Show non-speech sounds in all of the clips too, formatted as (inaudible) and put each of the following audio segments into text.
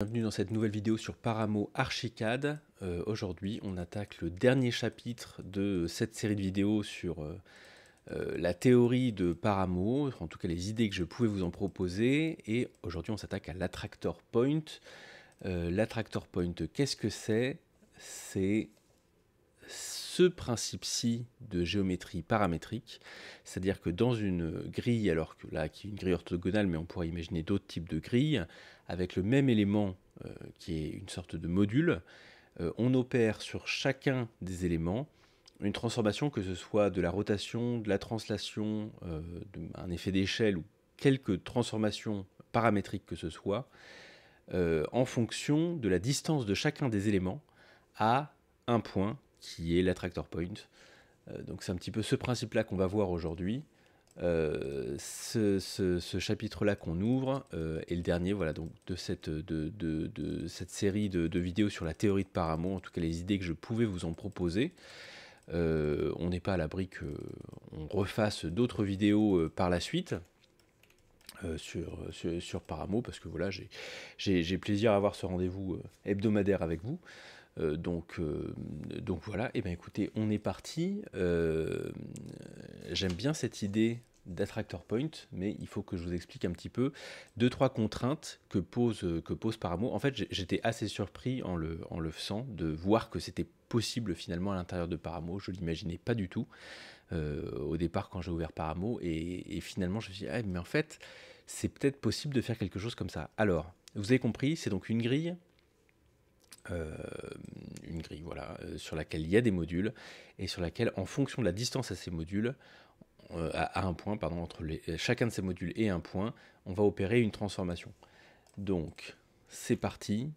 Bienvenue dans cette nouvelle vidéo sur Paramo Archicad. Euh, aujourd'hui, on attaque le dernier chapitre de cette série de vidéos sur euh, euh, la théorie de Paramo, en tout cas les idées que je pouvais vous en proposer. Et aujourd'hui, on s'attaque à l'attractor point. l'attractor point, qu'est-ce que c'est C'est ce principe-ci de géométrie paramétrique, c'est-à-dire que dans une grille, alors que là, qui est une grille orthogonale, mais on pourrait imaginer d'autres types de grilles, avec le même élément euh, qui est une sorte de module, euh, on opère sur chacun des éléments une transformation, que ce soit de la rotation, de la translation, euh, un effet d'échelle ou quelques transformations paramétriques que ce soit, en fonction de la distance de chacun des éléments à un point qui est l'attractor point. Euh, donc c'est un petit peu ce principe-là qu'on va voir aujourd'hui. Euh, ce, chapitre-là qu'on ouvre euh, est le dernier voilà, donc, de, cette, de, cette série de, vidéos sur la théorie de Paramount, en tout cas les idées que je pouvais vous en proposer. Euh, on n'est pas à l'abri qu'on refasse d'autres vidéos par la suite. Sur, sur, Paramo parce que voilà j'ai plaisir à avoir ce rendez-vous hebdomadaire avec vous euh, donc, euh, donc voilà, et eh ben, écoutez, on est parti. Euh, j'aime bien cette idée d'Attractor Point, mais il faut que je vous explique un petit peu deux, trois contraintes que pose, que pose Paramo. En fait, j'étais assez surpris en le, faisant de voir que c'était possible finalement à l'intérieur de Paramo. Je ne l'imaginais pas du tout au départ quand j'ai ouvert Paramo, et, finalement je me suis dit, ah, mais en fait, c'est peut-être possible de faire quelque chose comme ça. Alors, vous avez compris, c'est donc une grille euh, une grille voilà, euh, sur laquelle il y a des modules et sur laquelle, en fonction de la distance à ces modules, euh, à, un point, pardon, entre les, chacun de ces modules et un point, on va opérer une transformation. Donc, c'est parti.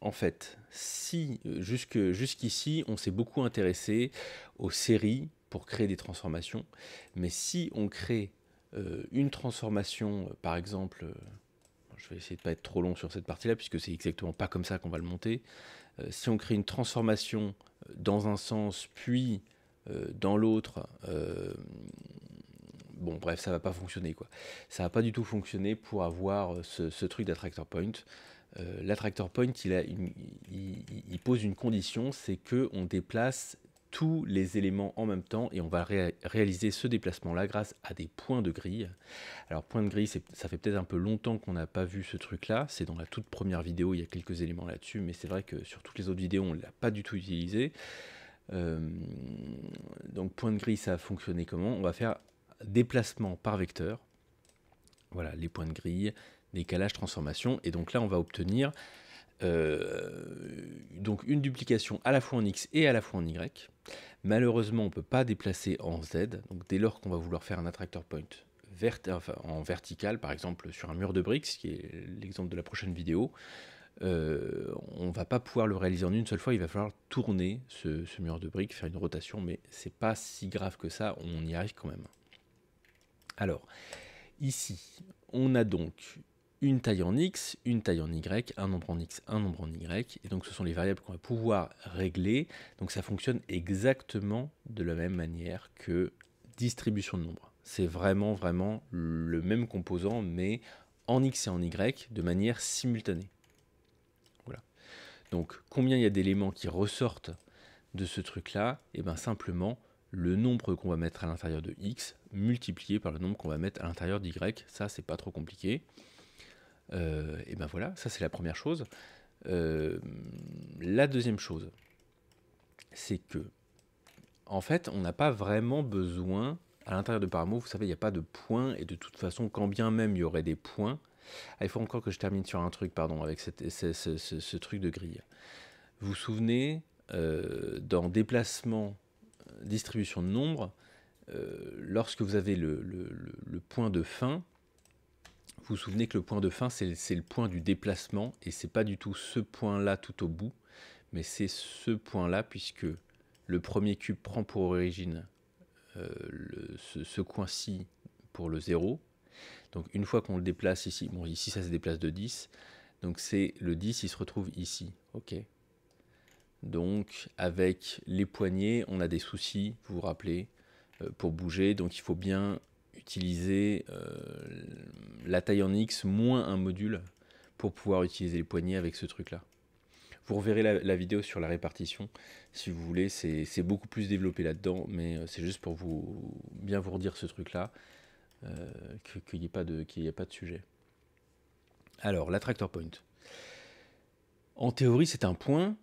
en fait, si jusqu'ici, on s'est beaucoup intéressé aux séries pour créer des transformations, mais si on crée une transformation, par exemple, je vais essayer de ne pas être trop long sur cette partie-là, puisque c'est exactement pas comme ça qu'on va le monter. Euh, si on crée une transformation euh, dans un sens, puis euh, dans l'autre, bon, bref, ça va pas fonctionner. quoi. Ça va pas du tout fonctionner pour avoir ce, truc d'attractor point. L'attractor point, il, a il, pose une condition, c'est que on déplace tous les éléments en même temps et on va réaliser ce déplacement-là grâce à des points de grille. Alors point de grille, ça fait peut-être un peu longtemps qu'on n'a pas vu ce truc-là, c'est dans la toute première vidéo, il y a quelques éléments là-dessus, mais c'est vrai que sur toutes les autres vidéos, on ne l'a pas du tout utilisé. Euh, donc point de grille, ça a fonctionné comment On va faire déplacement par vecteur, voilà les points de grille, décalage, transformation, et donc là on va obtenir... Euh, donc une duplication à la fois en x et à la fois en y Malheureusement, on ne peut pas déplacer en Z. Donc dès lors qu'on va vouloir faire un attractor point en vertical, par exemple sur un mur de briques, ce qui est l'exemple de la prochaine vidéo, on euh, on va pas pouvoir le réaliser en une seule fois. Il va falloir tourner ce, mur de briques, faire une rotation, mais c'est pas si grave que ça. On y arrive quand même. Alors, ici, on a donc une taille en x, une taille en y, un nombre en x, un nombre en y. Et donc ce sont les variables qu'on va pouvoir régler. Donc ça fonctionne exactement de la même manière que distribution de nombres. C'est vraiment, vraiment le même composant, mais en x et en y de manière simultanée. Voilà. Donc combien il y a d'éléments qui ressortent de ce truc-là Et eh bien simplement le nombre qu'on va mettre à l'intérieur de x multiplié par le nombre qu'on va mettre à l'intérieur d'y. Ça, c'est pas trop compliqué. Euh, et ben voilà, ça c'est la première chose. Euh, la deuxième chose, c'est que en fait, on n'a pas vraiment besoin, à l'intérieur de Paramount, vous savez, il n'y a pas de points, et de toute façon, quand bien même il y aurait des points, ah, il faut encore que je termine sur un truc, pardon, avec ce, truc de grille. Vous vous souvenez, euh, dans déplacement, distribution de nombre, lorsque vous avez le, point de fin, vous vous souvenez que le point de fin, c'est le point du déplacement, et c'est pas du tout ce point-là tout au bout, mais c'est ce point-là, puisque le premier cube prend pour origine euh, ce, coin-ci pour le 0. Donc une fois qu'on le déplace ici, bon ici ça se déplace de 10, donc c'est le 10, il se retrouve ici, ok donc avec les poignées, on a des soucis, vous vous rappelez, euh, pour bouger. Donc il faut bien utiliser euh, la taille en X moins un module pour pouvoir utiliser les poignées avec ce truc-là. Vous reverrez la, vidéo sur la répartition si vous voulez, c'est beaucoup plus développé là-dedans, mais euh, c'est juste pour vous bien vous redire ce truc-là, euh, qu'il n'y a pas de sujet. Alors, Tractor point. En théorie, c'est un point.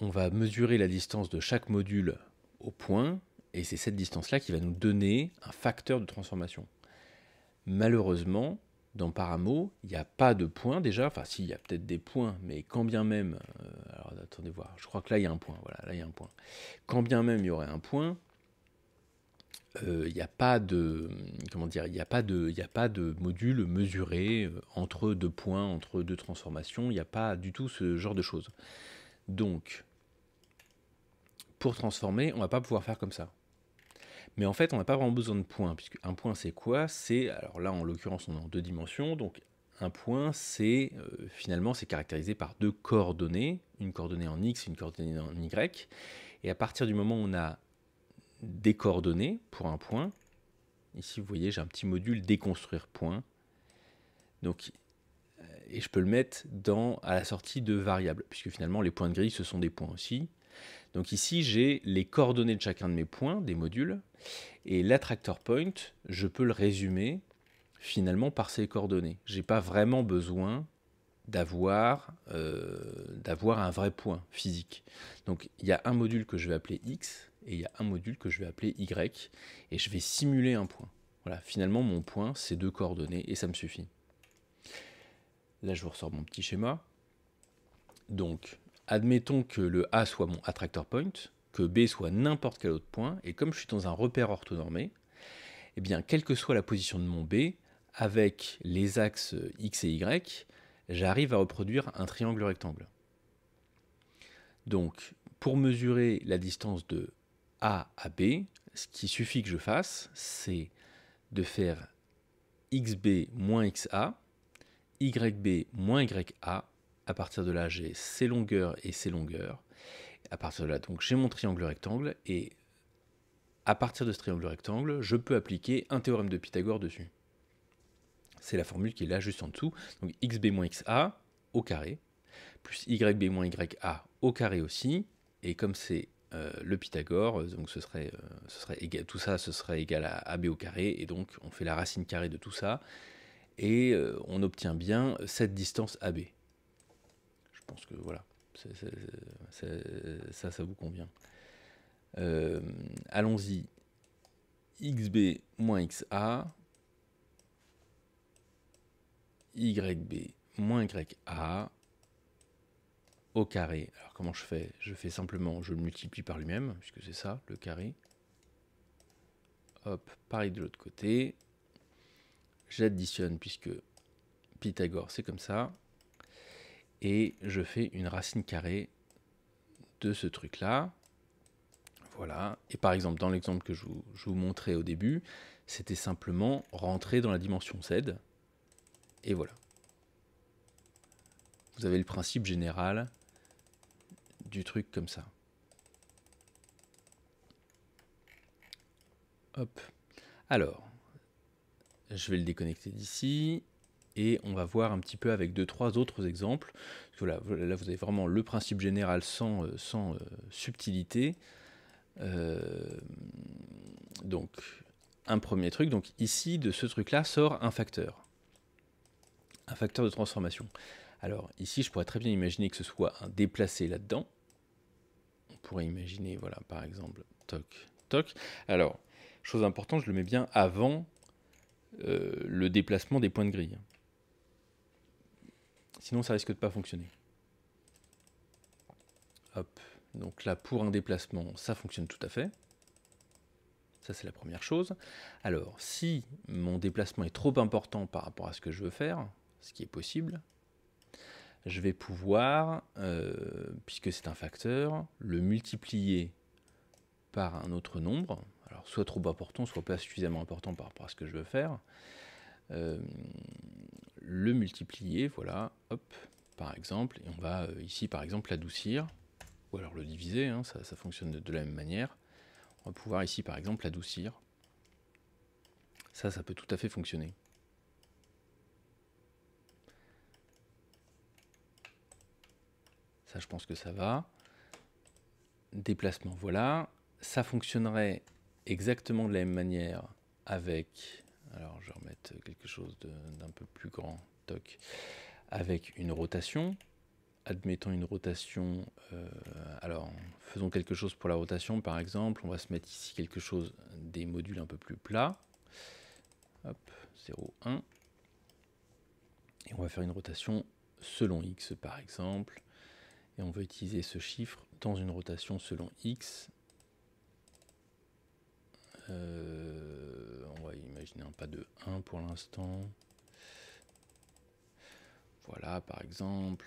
On va mesurer la distance de chaque module au point et c'est cette distance-là qui va nous donner un facteur de transformation. Malheureusement, dans Paramo, il n'y a pas de point déjà. Enfin, si, il y a peut-être des points, mais quand bien même. Euh, alors, attendez voir. Je crois que là, il y a un point. Voilà, là, il y a un point. Quand bien même il y aurait un point, euh, il n'y a pas de. Comment dire Il n'y a, pas de, a pas de module mesuré euh, entre deux points, entre deux transformations. Il n'y a pas du tout ce genre de choses. Donc, pour transformer, on ne va pas pouvoir faire comme ça. Mais en fait, on n'a pas vraiment besoin de points, puisque un point, c'est quoi C'est, alors là, en l'occurrence, on est en deux dimensions, donc un point, c'est euh, finalement, c'est caractérisé par deux coordonnées, une coordonnée en x et une coordonnée en y. Et à partir du moment où on a des coordonnées pour un point, ici, vous voyez, j'ai un petit module déconstruire point. Donc, euh, et je peux le mettre dans, à la sortie de variables, puisque finalement, les points de grille, ce sont des points aussi. Donc ici, j'ai les coordonnées de chacun de mes points, des modules, et l'attractor point, je peux le résumer finalement par ces coordonnées. Je n'ai pas vraiment besoin euh, d'avoir un vrai point physique. Donc il y a un module que je vais appeler X, et il y a un module que je vais appeler Y, et je vais simuler un point. Voilà, finalement mon point, c'est deux coordonnées, et ça me suffit. Là, je vous ressors mon petit schéma. Donc, admettons que le A soit mon attractor point, que B soit n'importe quel autre point, et comme je suis dans un repère orthonormé, eh bien, quelle que soit la position de mon B, avec les axes X et Y, j'arrive à reproduire un triangle rectangle. Donc, pour mesurer la distance de A à B, ce qui suffit que je fasse, c'est de faire xb moins xa, yb moins ya, à partir de là, j'ai ces longueurs et ces longueurs. À partir de là, donc, j'ai mon triangle rectangle et à partir de ce triangle rectangle, je peux appliquer un théorème de Pythagore dessus. C'est la formule qui est là juste en dessous. Donc xb moins xa au carré, plus yb moins ya au carré aussi. Et comme c'est euh, le Pythagore, euh, donc ce serait, euh, ce serait tout ça, ce serait égal à ab au carré. Et donc on fait la racine carrée de tout ça. Et on obtient bien cette distance ab. Je pense que voilà, ça, ça vous convient. Euh, allons-y. XB moins XA. YB moins YA au carré. Alors comment je fais Je fais simplement, je le multiplie par lui-même, puisque c'est ça, le carré. Hop, pareil de l'autre côté. J'additionne, puisque Pythagore, c'est comme ça et je fais une racine carrée de ce truc-là. Voilà. Et par exemple, dans l'exemple que je vous, montrais au début, c'était simplement rentrer dans la dimension Z. Et voilà. Vous avez le principe général du truc comme ça. Hop. Alors, je vais le déconnecter d'ici et on va voir un petit peu avec deux, trois autres exemples. Voilà, là, vous avez vraiment le principe général sans, euh, sans euh, subtilité. Euh, donc, un premier truc. Donc, ici, de ce truc-là sort un facteur. Un facteur de transformation. Alors, ici, je pourrais très bien imaginer que ce soit un déplacé là-dedans. On pourrait imaginer, voilà, par exemple, toc, toc. Alors, chose importante, je le mets bien avant le déplacement des points de grille. Sinon, ça risque de pas fonctionner. Hop. Donc là, pour un déplacement, ça fonctionne tout à fait. Ça, c'est la première chose. Alors, si mon déplacement est trop important par rapport à ce que je veux faire, ce qui est possible, je vais pouvoir, euh, puisque c'est un facteur, le multiplier par un autre nombre. Alors, soit trop important, soit pas suffisamment important par rapport à ce que je veux faire. Euh, le multiplier, voilà, hop, par exemple, et on va euh, ici par exemple l'adoucir, ou alors le diviser, hein, ça, fonctionne de, de, la même manière. On va pouvoir ici par exemple l'adoucir. Ça, ça peut tout à fait fonctionner. Ça, je pense que ça va. Déplacement, voilà. Ça fonctionnerait exactement de la même manière avec alors je vais remettre quelque chose d'un peu plus grand, toc, avec une rotation. Admettons une rotation, euh, alors faisons quelque chose pour la rotation par exemple, on va se mettre ici quelque chose des modules un peu plus plats. Hop, 0, 1. Et on va faire une rotation selon x par exemple. Et on va utiliser ce chiffre dans une rotation selon x. Euh, imaginer pas de 1 pour l'instant. Voilà, par exemple.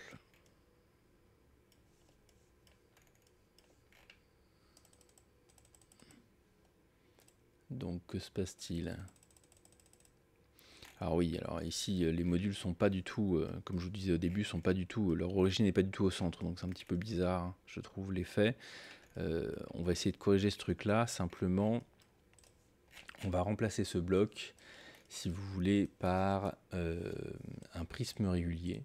Donc, que se passe-t-il ah oui, alors ici euh, les modules sont pas du tout, euh, comme je vous disais au début, sont pas du tout, euh, leur origine n'est pas du tout au centre, donc c'est un petit peu bizarre, hein, je trouve l'effet. on va essayer de corriger ce truc-là simplement on va remplacer ce bloc, si vous voulez, par euh, un prisme régulier.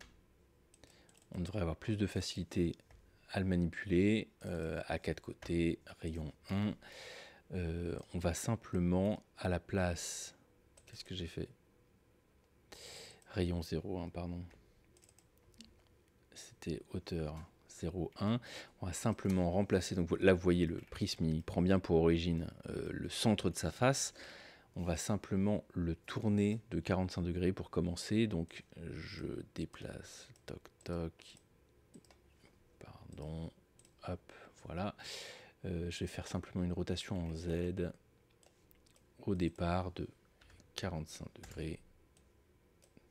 On devrait avoir plus de facilité à le manipuler, euh, à quatre côtés, rayon 1. Euh, on va simplement à la place, qu'est-ce que j'ai fait Rayon 0, pardon. C'était hauteur. On va simplement remplacer, donc là vous voyez le prisme, il prend bien pour origine euh, le centre de sa face. On va simplement le tourner de 45 degrés pour commencer. Donc je déplace, toc toc, pardon, hop, voilà. Euh, je vais faire simplement une rotation en Z au départ de 45 degrés.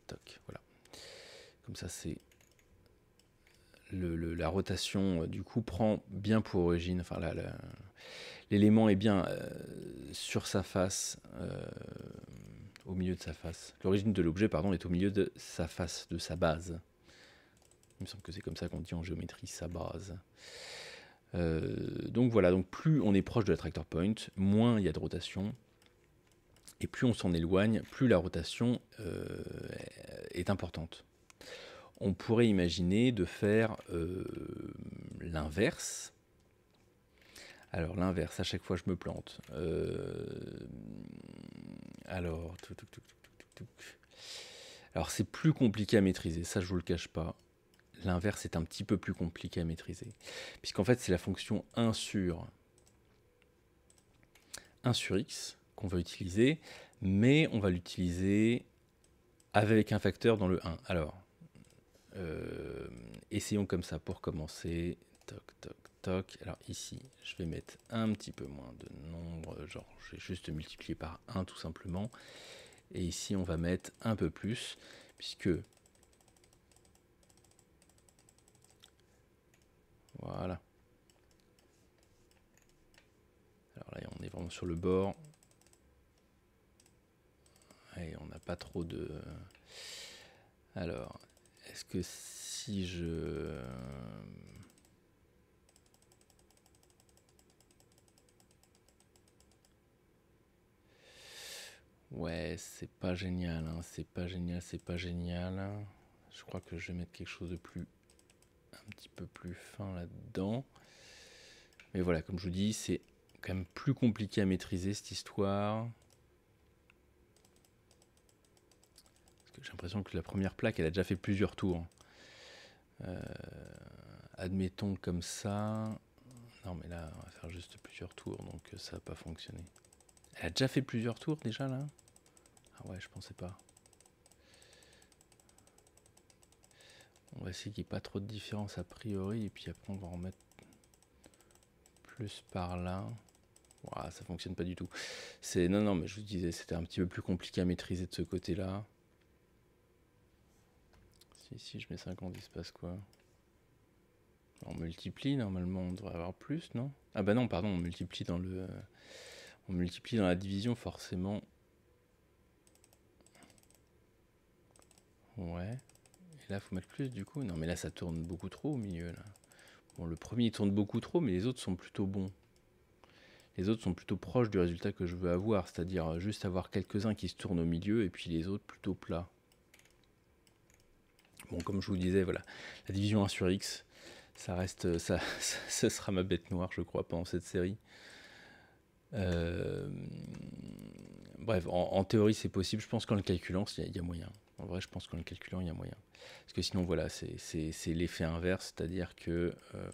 Toc, voilà. Comme ça, c'est la rotation euh, du coup prend bien pour origine, enfin l'élément est bien euh, sur sa face, euh, au milieu de sa face. L'origine de l'objet, pardon, est au milieu de sa face, de sa base. Il me semble que c'est comme ça qu'on dit en géométrie, sa base. donc voilà, donc plus on est proche de la tractor point, moins il y a de rotation. Et plus on s'en éloigne, plus la rotation est importante on pourrait imaginer de faire euh, l'inverse. Alors l'inverse, à chaque fois je me plante. Euh, alors, alors c'est plus compliqué à maîtriser, ça je vous le cache pas. L'inverse est un petit peu plus compliqué à maîtriser, puisqu'en fait c'est la fonction 1 sur 1 sur x qu'on va utiliser, mais on va l'utiliser avec un facteur dans le 1. Alors essayons comme ça pour commencer. Toc, toc, toc. Alors ici, je vais mettre un petit peu moins de nombre, genre j'ai juste multiplié par 1 tout simplement. Et ici, on va mettre un peu plus, puisque... Voilà. Alors là, on est vraiment sur le bord. Et on n'a pas trop de... Alors, est-ce que je... Euh, ouais, c'est pas génial, hein, c'est pas génial, c'est pas génial. Je crois que je vais mettre quelque chose de plus, un petit peu plus fin là-dedans. Mais voilà, comme je vous dis, c'est quand même plus compliqué à maîtriser cette histoire. Parce que J'ai l'impression que la première plaque, elle a déjà fait plusieurs tours. Euh, admettons comme ça. Non, mais là, on va faire juste plusieurs tours, donc euh, ça va pas fonctionner. Elle a déjà fait plusieurs tours déjà là Ah ouais, je pensais pas. On va essayer qu'il n'y ait pas trop de différence a priori, et puis après on va en plus par là. Ouah, ça fonctionne pas du tout. C'est non, non, mais je vous disais, c'était un petit peu plus compliqué à maîtriser de ce côté-là. Ici je mets 50, il se passe quoi On multiplie, normalement on devrait avoir plus, non Ah bah non, pardon, on multiplie dans le... Euh, on multiplie dans la division, forcément. Ouais. Et là, faut mettre plus du coup. Non mais là, ça tourne beaucoup trop au milieu, là. Bon, le premier il tourne beaucoup trop, mais les autres sont plutôt bons. Les autres sont plutôt proches du résultat que je veux avoir, c'est-à-dire juste avoir quelques-uns qui se tournent au milieu et puis les autres plutôt plats comme je vous disais, voilà, la division 1 sur X, ça reste, euh, ça, (laughs) sera ma bête noire, je crois, pendant cette série. Euh, bref, en, théorie, c'est possible. Je pense qu'en le calculant, il y, a moyen. En vrai, je pense qu'en le calculant, il y a moyen. Parce que sinon, voilà, c'est l'effet inverse, c'est-à-dire que. Euh,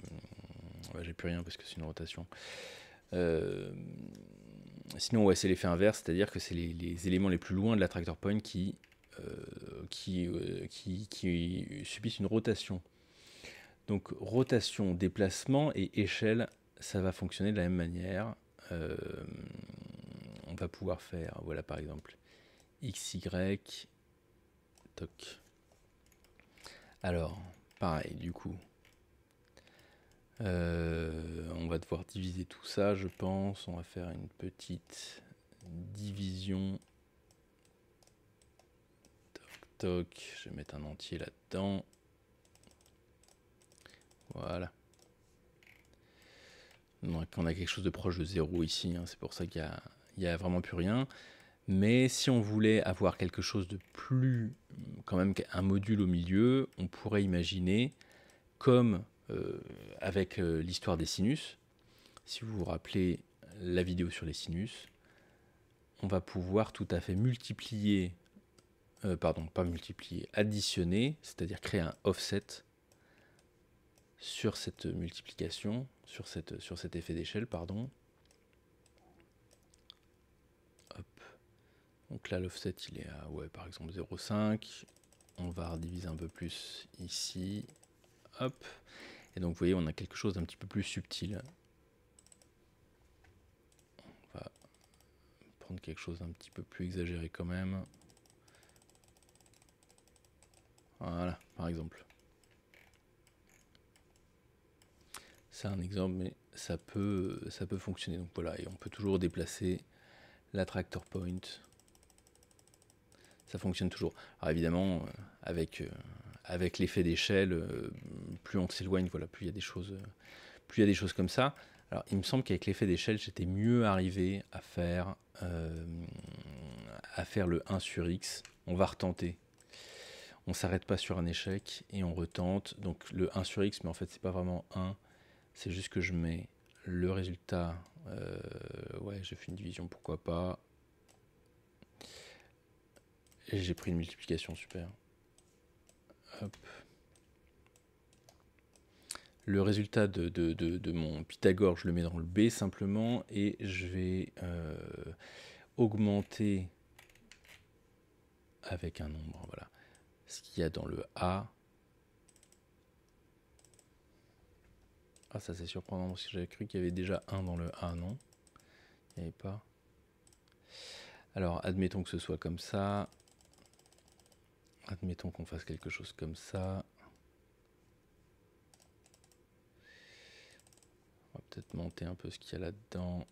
j'ai plus rien parce que c'est une rotation. sinon, ouais, c'est l'effet inverse, c'est-à-dire que c'est les, éléments les plus loin de la tractor point qui euh, euh, qui, qui, subissent une rotation. Donc rotation, déplacement et échelle, ça va fonctionner de la même manière. Euh, on va pouvoir faire, voilà par exemple, XY, toc. Alors, pareil, du coup, on va devoir diviser tout ça, je pense. On va faire une petite division je vais mettre un entier là-dedans. Voilà. Donc on a quelque chose de proche de 0 ici, hein. c'est pour ça qu'il n'y a, vraiment plus rien. Mais si on voulait avoir quelque chose de plus, quand même qu'un module au milieu, on pourrait imaginer, comme euh, avec euh, l'histoire des sinus, si vous vous rappelez la vidéo sur les sinus, on va pouvoir tout à fait multiplier euh, pardon, pas multiplier, additionner, c'est-à-dire créer un offset sur cette multiplication, sur, cette, sur cet effet d'échelle, pardon. Donc là, l'offset, il est à, ouais, par exemple, 0,5. On va rediviser un peu plus ici. Hop. Et donc, vous voyez, on a quelque chose d'un petit peu plus subtil. On va prendre quelque chose d'un petit peu plus exagéré quand même. Voilà, par exemple. C'est un exemple, mais ça peut, ça peut fonctionner. Donc voilà, et on peut toujours déplacer l'attractor point. Ça fonctionne toujours. Alors évidemment, euh, avec, euh, avec l'effet d'échelle, euh, plus on s'éloigne, voilà, plus il y a des choses, plus il y a des choses comme ça. Alors, il me semble qu'avec l'effet d'échelle, j'étais mieux arrivé à faire, à faire le 1 sur x. On va retenter on s'arrête pas sur un échec et on retente. Donc le 1 sur x, mais en fait c'est pas vraiment 1, c'est juste que je mets le résultat. Euh, ouais, j'ai fait une division, pourquoi pas. J'ai pris une multiplication, super. Le résultat de, mon Pythagore, je le mets dans le B simplement, et je vais euh, augmenter avec un nombre. Voilà ce qu'il y a dans le A. Ah, ça c'est surprenant parce j'avais cru qu'il y avait déjà un dans le A, non Il n'y avait pas. Alors, admettons que ce soit comme ça. Admettons qu'on fasse quelque chose comme ça. On va peut-être monter un peu ce qu'il y a là-dedans.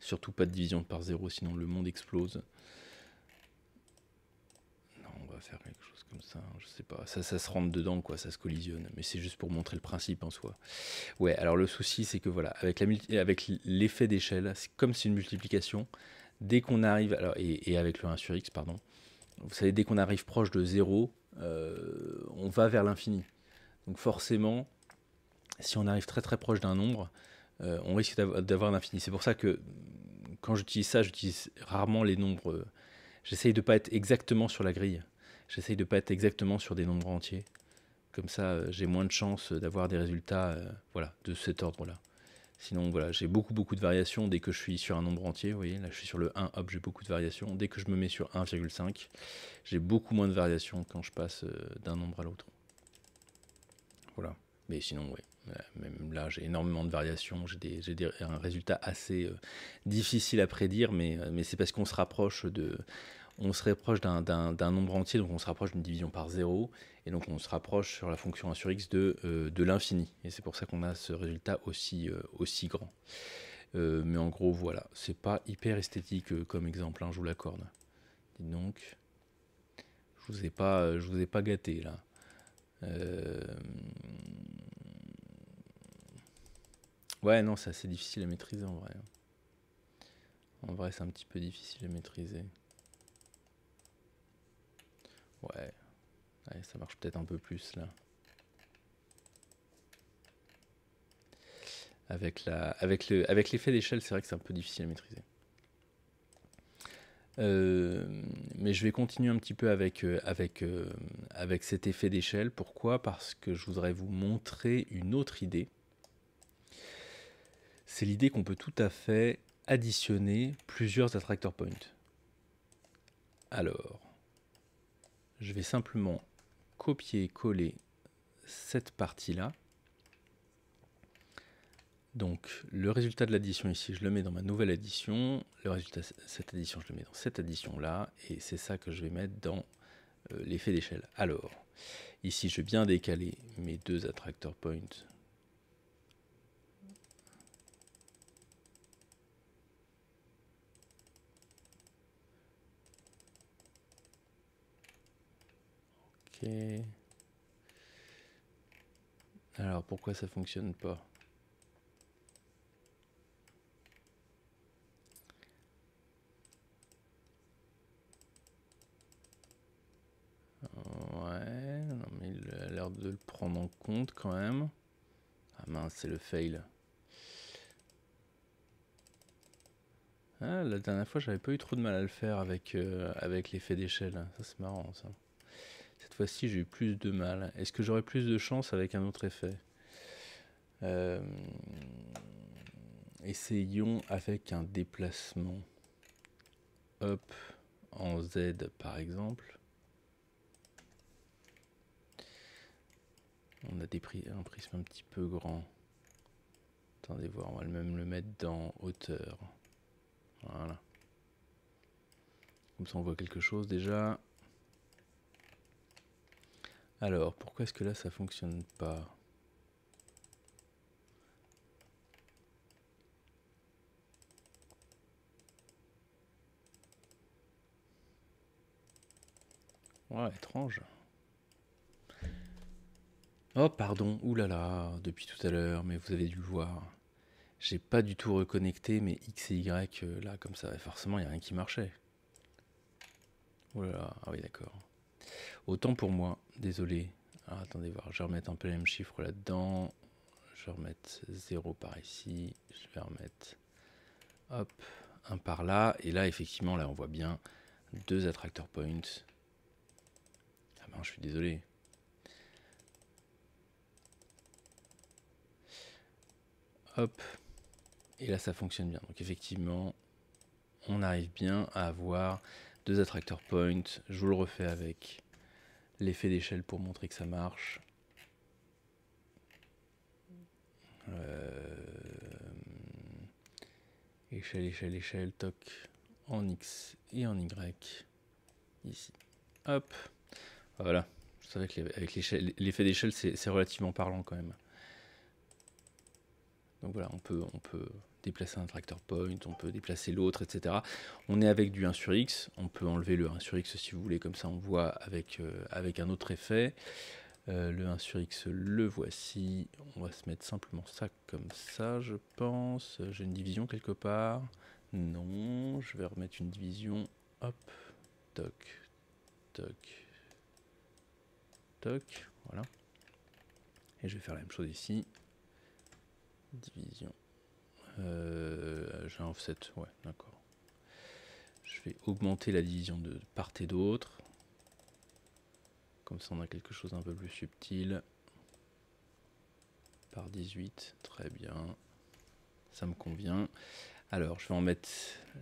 Surtout pas de division par zéro, sinon le monde explose faire quelque chose comme ça, hein, je sais pas. Ça, ça se rentre dedans, quoi, ça se collisionne. Mais c'est juste pour montrer le principe en soi. Ouais, alors le souci, c'est que voilà, avec, avec l'effet d'échelle, comme c'est une multiplication, dès qu'on arrive, alors, et, avec le 1 sur x, pardon, vous savez, dès qu'on arrive proche de 0, euh, on va vers l'infini. Donc forcément, si on arrive très très proche d'un nombre, euh, on risque d'avoir l'infini. C'est pour ça que quand j'utilise ça, j'utilise rarement les nombres. J'essaye de ne pas être exactement sur la grille. J'essaye de ne pas être exactement sur des nombres entiers. Comme ça, euh, j'ai moins de chances euh, d'avoir des résultats euh, voilà, de cet ordre-là. Sinon, voilà, j'ai beaucoup, beaucoup de variations dès que je suis sur un nombre entier. Vous voyez, là, je suis sur le 1, hop, j'ai beaucoup de variations. Dès que je me mets sur 1,5, j'ai beaucoup moins de variations quand je passe d'un nombre à l'autre. Voilà. Mais sinon, oui. Même là, j'ai énormément de variations. J'ai un résultat assez difficile à prédire, mais, mais c'est parce qu'on se rapproche de on se rapproche d'un nombre entier, donc on se rapproche d'une division par 0 et donc on se rapproche sur la fonction 1 sur x euh, de, l'infini. Et c'est pour ça qu'on a ce résultat aussi, euh, grand. Euh, mais en gros, voilà, c'est pas hyper esthétique comme exemple, hein, je vous l'accorde. donc, je vous ai pas, je vous ai pas gâté là. Ouais, non, c'est assez difficile à maîtriser en vrai. Hein. En vrai, c'est un petit peu difficile à maîtriser. Ouais. ça marche peut-être un peu plus là. Avec la, avec le, avec l'effet d'échelle, c'est vrai que c'est un peu difficile à maîtriser. Euh, mais je vais continuer un petit peu avec, euh, avec, euh, avec cet effet d'échelle. Pourquoi Parce que je voudrais vous montrer une autre idée. C'est l'idée qu'on peut tout à fait additionner plusieurs attractor points. Alors, je vais simplement copier-coller cette partie-là. Donc le résultat de l'addition ici, je le mets dans ma nouvelle addition. Le résultat cette addition, je le mets dans cette addition-là. Et c'est ça que je vais mettre dans euh, l'effet d'échelle. Alors, ici, je vais bien décaler mes deux attractor points Alors pourquoi ça fonctionne pas Ouais, non mais il a l'air de le prendre en compte quand même. Ah mince, c'est le fail. Ah, la dernière fois, j'avais pas eu trop de mal à le faire avec, euh, avec l'effet d'échelle. Ça, c'est marrant, ça. Cette fois-ci, j'ai eu plus de mal. Est-ce que j'aurais plus de chance avec un autre effet euh, Essayons avec un déplacement. Hop, en Z par exemple. On a des un prisme un petit peu grand. Attendez voir, on va même le mettre dans hauteur. Voilà. Comme ça on voit quelque chose déjà. Alors, pourquoi est-ce que là ça fonctionne pas Ouais, étrange. Oh, pardon, oulala, depuis tout à l'heure, mais vous avez dû le voir. J'ai pas du tout reconnecté mes X et Y euh, là, comme ça, forcément, il n'y a rien qui marchait. Oulala, ah oui, d'accord. Autant pour moi, désolé. attendez voir, je vais remettre un peu les mêmes chiffres là-dedans. Je vais remettre 0 par ici. Je vais remettre hop, par là. Et là, effectivement, là, on voit bien deux attractor points. Ah ben, je suis désolé. Hop. Et là, ça fonctionne bien. Donc, effectivement, on arrive bien à avoir deux attractor points. Je vous le refais avec l'effet d'échelle pour montrer que ça marche. Euh, échelle, échelle, échelle, toc en X et en Y ici. Hop, voilà. Je savais que l'effet d'échelle, c'est relativement parlant quand même. Donc voilà, on peut, on peut, déplacer un tractor point, on peut déplacer l'autre, etc. On est avec du 1 sur X, on peut enlever le 1 sur X si vous voulez, comme ça on voit avec, euh, avec un autre effet. Euh, le 1 sur X, le voici. On va se mettre simplement ça comme ça, je pense. J'ai une division quelque part. Non, je vais remettre une division. Hop, toc, toc, toc. Voilà. Et je vais faire la même chose ici. Division euh, j'ai un offset, ouais, d'accord. Je vais augmenter la division de part et d'autre. Comme ça, on a quelque chose d'un peu plus subtil. Par 18, très bien. Ça me convient. Alors, je vais en mettre,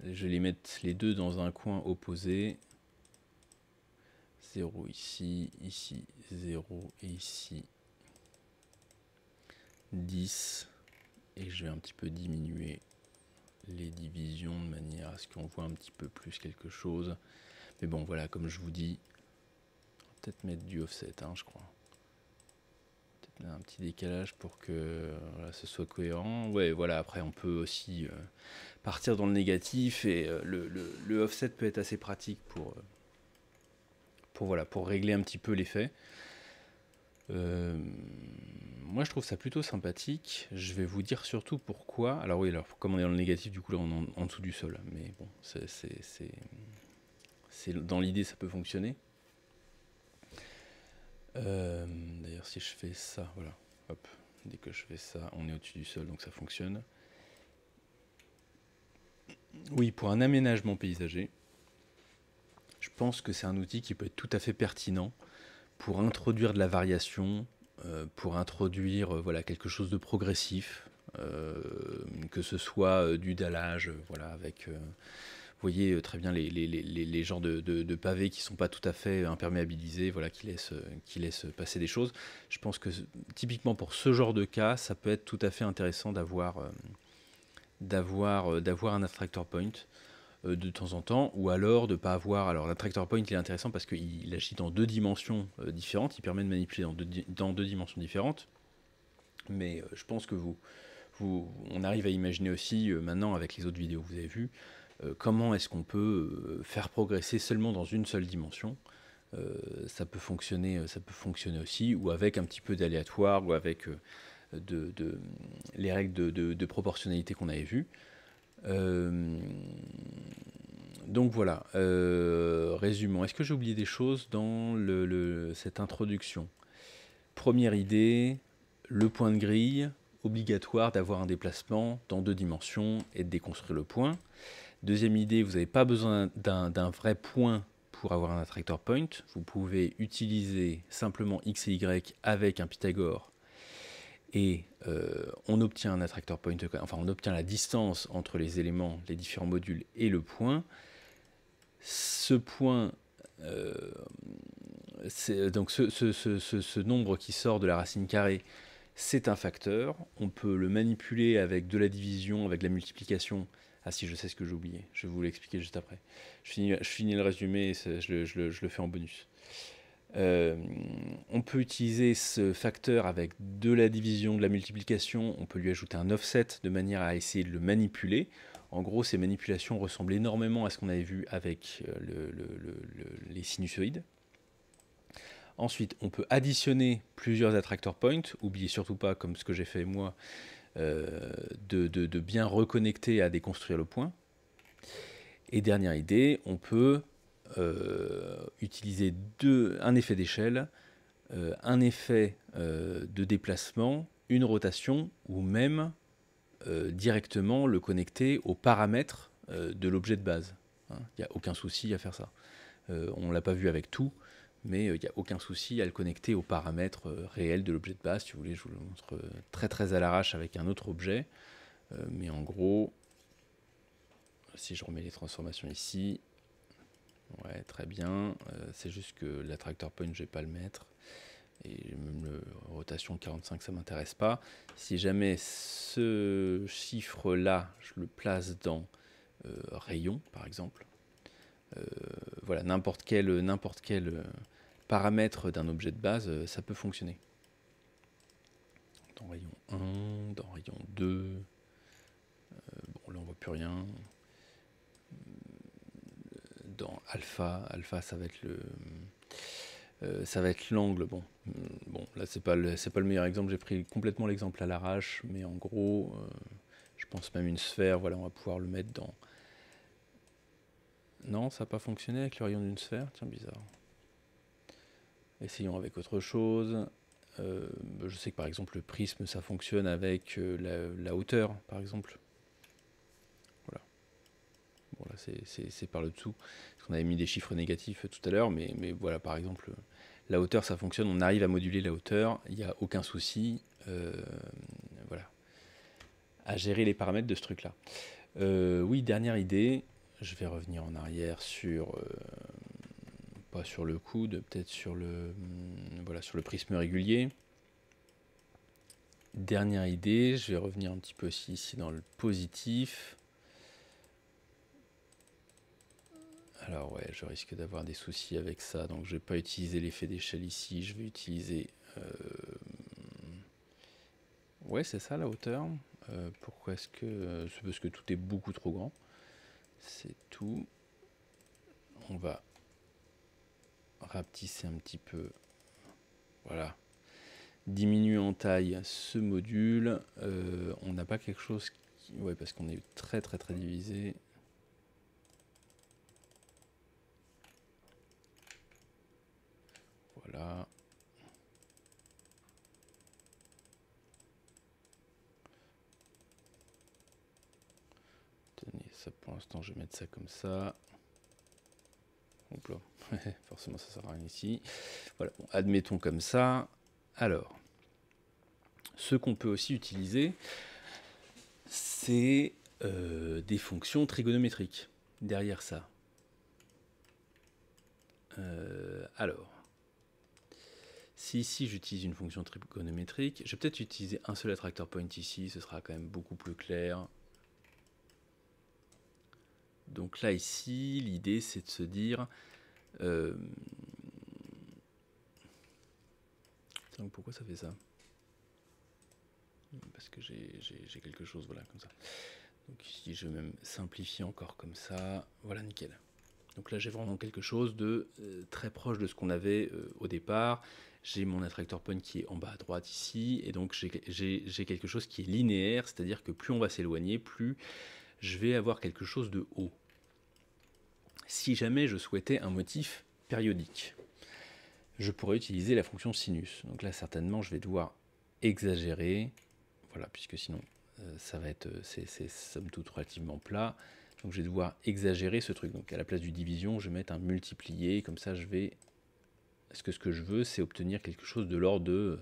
je vais les mettre les deux dans un coin opposé. 0 ici, ici, 0 et ici. 10 et je vais un petit peu diminuer les divisions de manière à ce qu'on voit un petit peu plus quelque chose. Mais bon, voilà, comme je vous dis, peut-être mettre du offset, hein, je crois. Peut-être un petit décalage pour que ce soit cohérent. Ouais, voilà, après, on peut aussi euh, partir dans le négatif et euh, le, offset peut être assez pratique pour, euh, pour, voilà, pour régler un petit peu l'effet. Euh, moi, je trouve ça plutôt sympathique. Je vais vous dire surtout pourquoi. Alors oui, alors comme on est dans le négatif, du coup là, on est en, dessous du sol. Mais bon, c'est dans l'idée, ça peut fonctionner. Euh, d'ailleurs, si je fais ça, voilà, hop, dès que je fais ça, on est au-dessus du sol, donc ça fonctionne. Oui, pour un aménagement paysager, je pense que c'est un outil qui peut être tout à fait pertinent pour introduire de la variation, euh, pour introduire euh, voilà, quelque chose de progressif, euh, que ce soit du dallage, voilà, avec vous voyez très bien les, les, genres de, pavés qui sont pas tout à fait imperméabilisés, voilà, qui laissent, qui passer des choses. Je pense que typiquement pour ce genre de cas, ça peut être tout à fait intéressant d'avoir, d'avoir, un attractor point. Euh, de temps en temps, ou alors de ne pas avoir. Alors Tractor point il est intéressant parce qu'il agit dans deux dimensions euh, différentes, il permet de manipuler dans deux, dimensions différentes. Mais euh, je pense que vous, vous, on arrive à imaginer aussi maintenant avec les autres vidéos que vous avez vues, comment est-ce qu'on peut faire progresser seulement dans une seule dimension. ça peut fonctionner ça peut fonctionner aussi ou avec un petit peu d'aléatoire ou avec les règles de, de proportionnalité qu'on avait vues euh, donc voilà, euh, résumons. Est-ce que j'ai oublié des choses dans cette introduction Première idée, le point de grille, obligatoire d'avoir un déplacement dans deux dimensions et de déconstruire le point. Deuxième idée, vous n'avez pas besoin d'un vrai point pour avoir un attractor point. Vous pouvez utiliser simplement x et y avec un Pythagore et euh, on obtient un attracteur point, enfin on obtient la distance entre les éléments, les différents modules et le point. Ce point, euh, donc ce, nombre qui sort de la racine carrée, c'est un facteur. On peut le manipuler avec de la division, avec la multiplication. Ah si, je sais ce que j'ai oublié. Je vais vous l'expliquer juste après. Je finis, je finis, le résumé je le fais en bonus. Euh, on peut utiliser ce facteur avec de la division, de la multiplication, on peut lui ajouter un offset de manière à essayer de le manipuler. En gros, ces manipulations ressemblent énormément à ce qu'on avait vu avec euh, les sinusoïdes. Ensuite, on peut additionner plusieurs attractor points. Oubliez surtout pas, comme ce que j'ai fait moi, euh, de, de, bien reconnecter à déconstruire le point. Et dernière idée, on peut euh, utiliser un effet d'échelle, euh, un effet euh, de déplacement, une rotation ou même directement le connecter aux paramètres de l'objet de base. Hein, il n'y a aucun souci à faire ça. on ne l'a pas vu avec tout, mais il n'y a aucun souci à le connecter aux paramètres réels de l'objet de base. Si vous voulez, je vous le montre très très à l'arrache avec un autre objet. mais en gros, si je remets les transformations ici, Ouais, très bien. Euh, c'est juste que l'attracteur point, je vais pas le mettre. Et même le rotation 45, ça m'intéresse pas. Si jamais ce chiffre-là, je le place dans euh, rayon, par exemple. Euh, voilà, n'importe quel, quel paramètre d'un objet de base, ça peut fonctionner. Dans rayon 1, dans rayon 2. bon, là, on voit plus rien. Alpha. Alpha, ça va être le. Euh, ça va être l'angle. Bon, mm, bon là, c'est pas, le, pas le meilleur exemple. J'ai pris complètement l'exemple à l'arrache, mais en gros, euh, je pense même une sphère. Voilà, on va pouvoir le mettre dans. Non, ça n'a pas fonctionné avec le rayon d'une sphère. Tiens, bizarre. Essayons avec autre chose. Euh, je sais que par exemple, le prisme, ça fonctionne avec la hauteur, par exemple c'est par le dessous. on avait mis des chiffres négatifs tout à l'heure, mais, mais voilà, par exemple, la hauteur, ça fonctionne. On arrive à moduler la hauteur, il n'y a aucun souci. Euh, voilà. À gérer les paramètres de ce truc-là. Euh, oui, dernière idée. Je vais revenir en arrière sur. Euh, pas sur le coude, peut-être sur le. Hmm, voilà, sur le prisme régulier. Dernière idée, je vais revenir un petit peu aussi ici dans le positif. Alors ouais, je risque d'avoir des soucis avec ça, donc je vais pas utiliser l'effet d'échelle ici, je vais utiliser... Euh, ouais, c'est ça la hauteur. Euh, pourquoi est-ce que... Euh, c'est parce que tout est beaucoup trop grand. C'est tout. On va rapetisser un petit peu. Voilà. Diminuer en taille ce module. on n'a pas quelque chose qui... Ouais, parce qu'on est très très très divisé. Voilà. Tenez, ça pour l'instant, je vais mettre ça comme ça. (laughs) Forcément, ça sert à rien ici. Voilà, admettons comme ça. Alors, ce qu'on peut aussi utiliser, c'est euh, des fonctions trigonométriques derrière ça. Euh, alors, si ici j'utilise une fonction trigonométrique, je vais peut-être utiliser un seul attractor point ici, ce sera quand même beaucoup plus clair. Donc là ici, l'idée c'est de se dire... Euh, pourquoi ça fait ça Parce que j'ai quelque chose, voilà, comme ça. Donc ici je vais même simplifier encore comme ça. Voilà, nickel. Donc là, j'ai vraiment quelque chose de euh, très proche de ce qu'on avait euh, au départ. J'ai mon attractor point qui est en bas à droite ici, et donc j'ai quelque chose qui est linéaire, c'est-à-dire que plus on va s'éloigner, plus je vais avoir quelque chose de haut. Si jamais je souhaitais un motif périodique, je pourrais utiliser la fonction sinus. Donc là, certainement, je vais devoir exagérer, voilà, puisque sinon, euh, ça va être, c'est somme toute relativement plat. Donc je vais devoir exagérer ce truc. Donc à la place du division, je vais mettre un multiplié Comme ça, je vais... ce que ce que je veux, c'est obtenir quelque chose de l'ordre de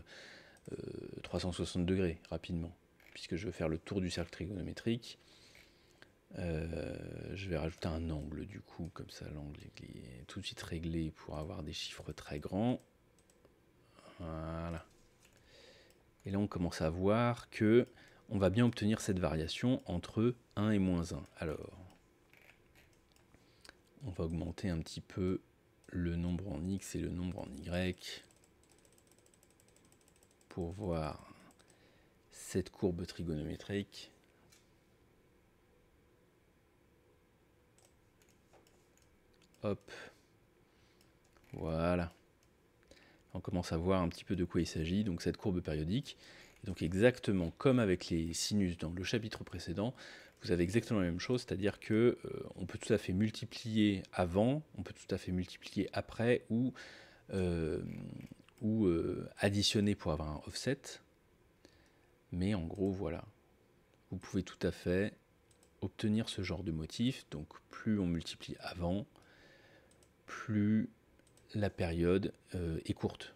360 euh, degrés rapidement Puisque je veux faire le tour du cercle trigonométrique. Euh, je vais rajouter un angle du coup, comme ça l'angle est tout de suite réglé pour avoir des chiffres très grands. Voilà. Et là on commence à voir que on va bien obtenir cette variation entre 1 et moins 1. Alors, on va augmenter un petit peu le nombre en x et le nombre en y pour voir cette courbe trigonométrique. Hop. Voilà. On commence à voir un petit peu de quoi il s'agit, donc cette courbe périodique. donc exactement comme avec les sinus dans le chapitre précédent, vous avez exactement la même chose, c'est-à-dire que euh, on peut tout à fait multiplier avant, on peut tout à fait multiplier après ou, euh, euh, additionner pour avoir un offset. Mais en gros, voilà. Vous pouvez tout à fait obtenir ce genre de motif. Donc plus on multiplie avant, plus la période est courte.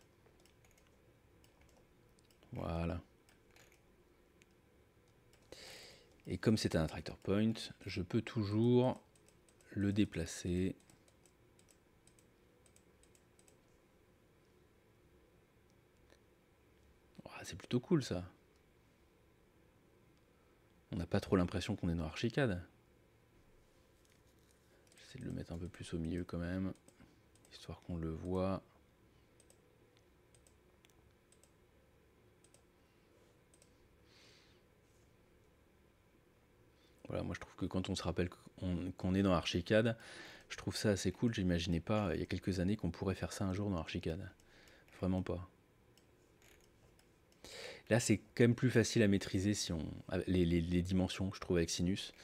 Voilà. Et comme c'est un attractor point, je peux toujours le déplacer. Ah, c'est plutôt cool ça. On n'a pas trop l'impression qu'on est dans Archicade. J'essaie de le mettre un peu plus au milieu quand même, histoire qu'on le voit. moi je trouve que quand on se rappelle qu'on est dans Archicad, je trouve ça assez cool. J'imaginais pas euh, il y a quelques années qu'on pourrait faire ça un jour dans Archicad. Vraiment pas. Là, c'est quand même plus facile à maîtriser si on ah, les, dimensions, je trouve, avec Sinus,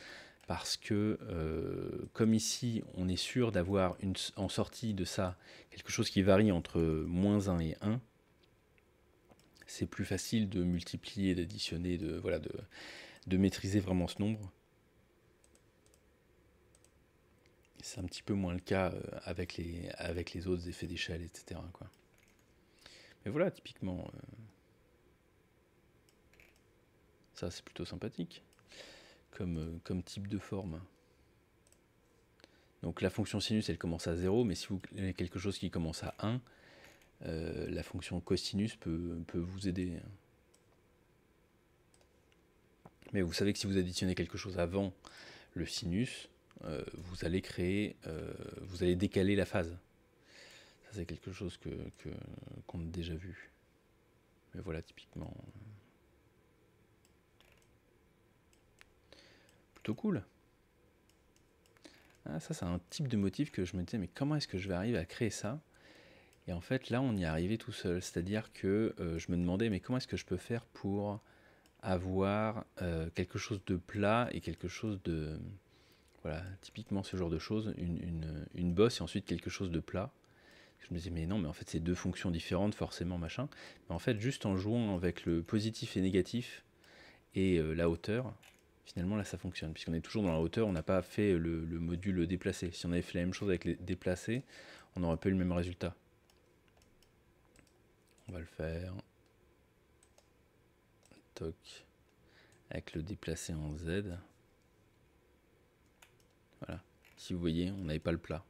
parce que euh, comme ici, on est sûr d'avoir en sortie de ça quelque chose qui varie entre moins 1 et 1, c'est plus facile de multiplier, d'additionner, de, voilà, de, de maîtriser vraiment ce nombre. C'est un petit peu moins le cas euh, avec les, avec les autres effets d'échelle, etc. Quoi. Mais voilà, typiquement. Euh, ça, c'est plutôt sympathique comme, euh, comme type de forme. Donc la fonction sinus, elle commence à 0, mais si vous avez quelque chose qui commence à 1, la fonction cosinus peut, peut vous aider. Mais vous savez que si vous additionnez quelque chose avant le sinus, euh, vous allez créer, euh, vous allez décaler la phase. Ça, c'est quelque chose que, qu'on a déjà vu. Mais voilà, typiquement. Euh, plutôt cool. Ah, ça, c'est un type de motif que je me disais, mais comment est-ce que je vais arriver à créer ça Et en fait, là, on y est arrivé tout seul. C'est-à-dire que je me demandais, mais comment est-ce que je peux faire pour avoir quelque chose de plat et quelque chose de voilà, typiquement ce genre de choses, une, bosse et ensuite quelque chose de plat. Je me disais, mais non, mais en fait, c'est deux fonctions différentes, forcément, machin. Mais en fait, juste en jouant avec le positif et négatif et euh, la hauteur, finalement, là, ça fonctionne. Puisqu'on est toujours dans la hauteur, on n'a pas fait le, le, module déplacé. Si on avait fait la même chose avec les déplacés, on n'aurait pas eu le même résultat. On va le faire. Toc. Avec le déplacé en Z. Voilà. Si vous voyez, on n'avait pas le plat.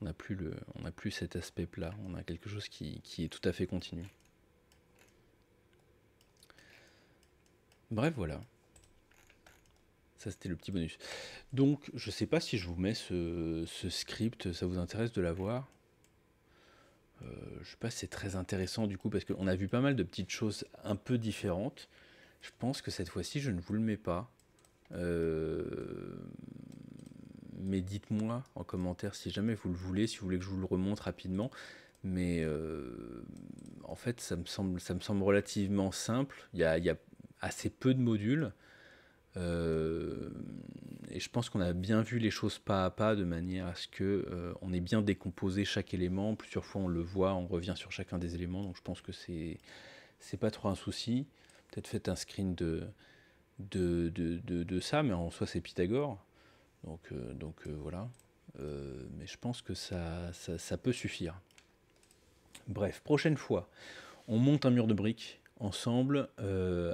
On n'a plus, le, on plus cet aspect plat. On a quelque chose qui, est tout à fait continu. Bref, voilà. Ça, c'était le petit bonus. Donc, je ne sais pas si je vous mets ce, script. Ça vous intéresse de l'avoir Je euh, Je sais pas si c'est très intéressant du coup, parce qu'on a vu pas mal de petites choses un peu différentes. Je pense que cette fois-ci, je ne vous le mets pas. Euh, mais dites-moi en commentaire si jamais vous le voulez, si vous voulez que je vous le remonte rapidement. Mais euh, en fait, ça me semble, ça me semble relativement simple. Il y a, assez peu de modules. Euh, et je pense qu'on a bien vu les choses pas à pas de manière à ce que euh, on ait bien décomposé chaque élément. Plusieurs fois on le voit, on revient sur chacun des éléments. Donc je pense que c'est c'est pas trop un souci. Peut-être faites un screen de de, de, de, de ça, mais en soi c'est Pythagore. Donc, euh, euh, voilà. Euh, mais je pense que ça, peut suffire. Bref, prochaine fois, on monte un mur de briques ensemble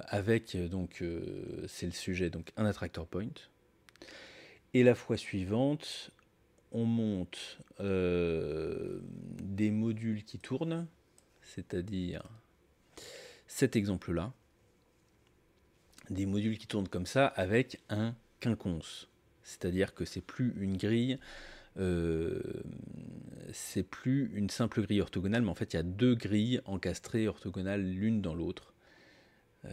avec, donc c'est le sujet, donc un attractor point. Et la fois suivante, on monte des modules qui tournent, c'est-à-dire cet exemple-là, des modules qui tournent comme ça avec un quinconce. C'est-à-dire que c'est plus une grille, euh, c'est plus une simple grille orthogonale, mais en fait il y a deux grilles encastrées orthogonales l'une dans l'autre. Euh,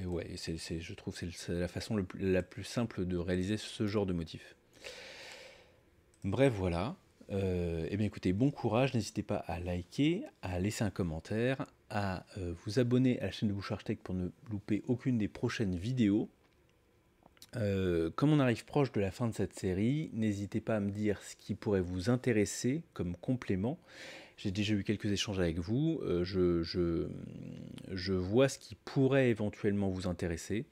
et ouais, je trouve que c'est la façon la plus simple de réaliser ce genre de motif. Bref, voilà. et euh, eh bien écoutez, bon courage, n'hésitez pas à liker, à laisser un commentaire, à vous abonner à la chaîne de Bouchard Tech pour ne louper aucune des prochaines vidéos. Euh, comme on arrive proche de la fin de cette série, n'hésitez pas à me dire ce qui pourrait vous intéresser comme complément. J'ai déjà eu quelques échanges avec vous, euh, je, je, vois ce qui pourrait éventuellement vous intéresser.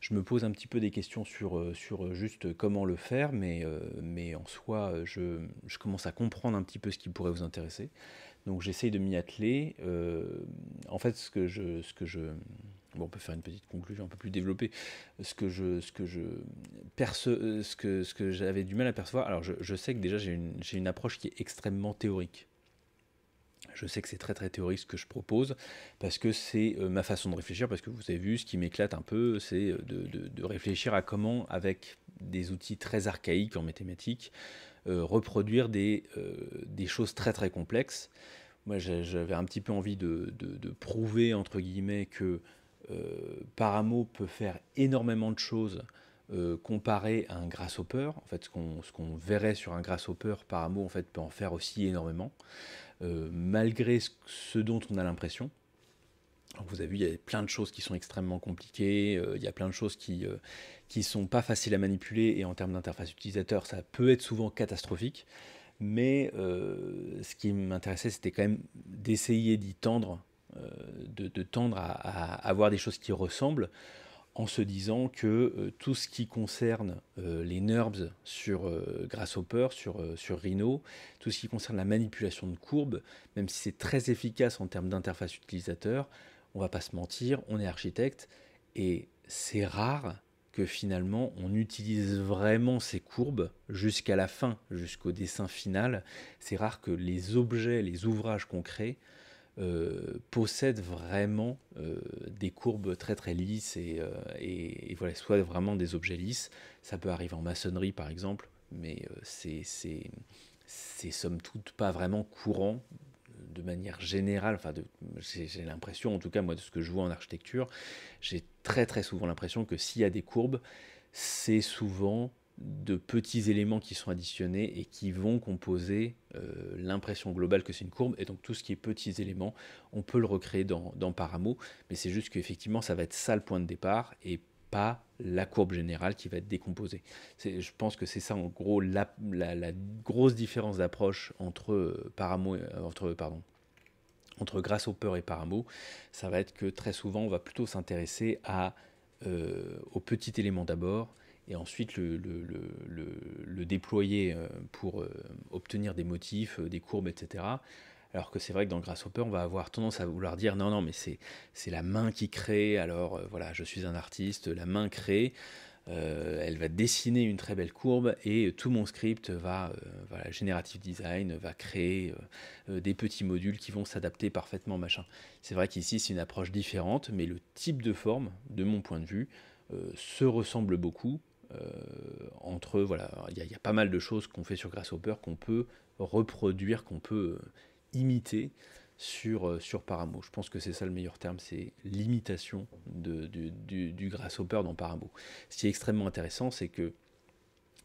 Je me pose un petit peu des questions sur, euh, sur juste comment le faire, mais, mais en soi, je, je, commence à comprendre un petit peu ce qui pourrait vous intéresser. Donc j'essaye de m'y atteler. en fait, ce que je... Ce que je on peut faire une petite conclusion un peu plus développée. Ce que je, ce que je perce, euh, ce que, ce que j'avais du mal à percevoir. Alors, je, sais que déjà j'ai une, approche qui est extrêmement théorique. Je sais que c'est très très théorique ce que je propose parce que c'est euh, ma façon de réfléchir. Parce que vous avez vu, ce qui m'éclate un peu, c'est euh, de, réfléchir à comment, avec des outils très archaïques en mathématiques, reproduire des, des choses très très complexes. Moi, j'avais un petit peu envie de, de prouver entre guillemets que euh, Paramo peut faire énormément de choses euh, comparé à un grasshopper. En fait, ce qu'on verrait sur un grasshopper, Paramo en fait, peut en faire aussi énormément, euh, malgré ce, dont on a l'impression. Vous avez vu, il y a plein de choses qui sont extrêmement compliquées, il y a plein de choses qui ne sont pas faciles à manipuler, et en termes d'interface utilisateur, ça peut être souvent catastrophique. Mais ce qui m'intéressait, c'était quand même d'essayer d'y tendre euh, de, tendre à, avoir des choses qui ressemblent en se disant que euh, tout ce qui concerne euh, les NURBS sur Grasshopper, sur, sur Rhino, tout ce qui concerne la manipulation de courbes, même si c'est très efficace en termes d'interface utilisateur, on va pas se mentir, on est architecte et c'est rare que finalement on utilise vraiment ces courbes jusqu'à la fin, jusqu'au dessin final. C'est rare que les objets, les ouvrages qu'on crée euh, possède vraiment euh, des courbes très très lisses euh, et, voilà, soit vraiment des objets lisses. Ça peut arriver en maçonnerie par exemple, mais c'est c'est somme toute pas vraiment courant de manière générale, enfin j'ai l'impression, en tout cas moi de ce que je vois en architecture, j'ai très très souvent l'impression que s'il y a des courbes, c'est souvent de petits éléments qui sont additionnés et qui vont composer euh, l'impression globale que c'est une courbe. Et donc tout ce qui est petits éléments, on peut le recréer dans, Paramo, mais c'est juste qu'effectivement, ça va être ça le point de départ et pas la courbe générale qui va être décomposée. Je pense que c'est ça en gros la, grosse différence d'approche entre euh, Paramo, euh, entre pardon, entre Grasshopper et Paramo, ça va être que très souvent on va plutôt s'intéresser à euh, au petit d'abord et ensuite le, le, le, déployer euh, pour euh, obtenir des motifs, euh, des courbes, etc. Alors que c'est vrai que dans Grasshopper, on va avoir tendance à vouloir dire non, non, mais c'est la main qui crée, alors voilà, je suis un artiste, la main crée. elle va dessiner une très belle courbe et tout mon script va, voilà, Generative design, va créer des petits modules qui vont s'adapter parfaitement, machin. C'est vrai qu'ici c'est une approche différente, mais le type de forme, de mon point de vue, se ressemble beaucoup euh, entre voilà, il y, a pas mal de choses qu'on fait sur Grasshopper qu'on peut reproduire, qu'on peut euh, imiter sur, euh, sur Paramo. Je pense que c'est ça le meilleur terme, c'est l'imitation de, du, Grasshopper dans Paramo. Ce qui est extrêmement intéressant, c'est que,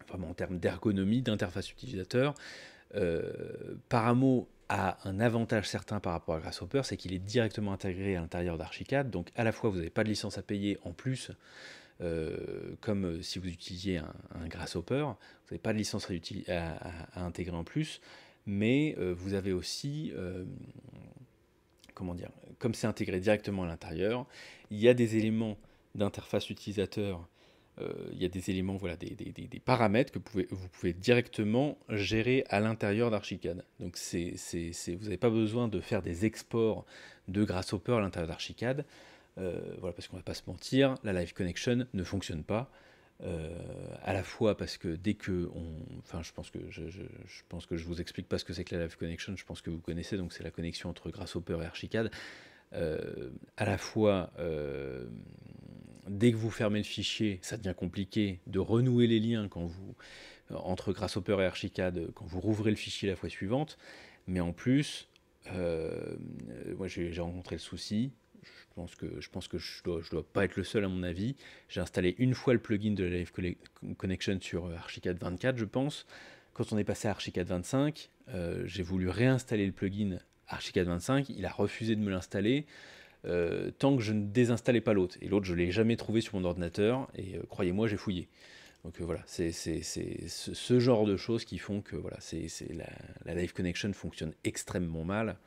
vraiment en termes d'ergonomie, d'interface utilisateur, Paramo a un avantage certain par rapport à Grasshopper, c'est qu'il est directement intégré à l'intérieur d'Archicad, donc à la fois vous n'avez pas de licence à payer en plus, euh, comme euh, si vous utilisiez un, grasshopper, vous n'avez pas de licence à, intégrer en plus, mais euh, vous avez aussi, comment dire, comme c'est intégré directement à l'intérieur, il y a des éléments d'interface utilisateur, il y a des éléments, voilà, des, paramètres que vous pouvez, directement gérer à l'intérieur d'Archicad. Donc vous n'avez pas besoin de faire des exports de Grasshopper à l'intérieur d'Archicad euh, voilà, parce qu'on va pas se mentir, la Live Connection ne fonctionne pas. Euh, à la fois parce que dès que enfin je pense que je, pense que je vous explique pas ce que c'est que la Live Connection, je pense que vous connaissez donc c'est la connexion entre Grasshopper et Archicad. Euh, à la fois dès que vous fermez le fichier, ça devient compliqué de renouer les liens quand vous entre Grasshopper et Archicad quand vous rouvrez le fichier la fois suivante, mais en plus moi j'ai rencontré le souci je pense que je pense que je dois, pas être le seul à mon avis. J'ai installé une fois le plugin de la Live Connection sur euh, Archicad 24, je pense. Quand on est passé à Archicad 25, euh, j'ai voulu réinstaller le plugin Archicad 25. Il a refusé de me l'installer. Euh, tant que je ne désinstallais pas l'autre. Et l'autre, je ne l'ai jamais trouvé sur mon ordinateur, et croyez-moi, j'ai fouillé. Donc voilà, c'est ce genre de choses qui font que voilà, la, la Live Connection fonctionne extrêmement mal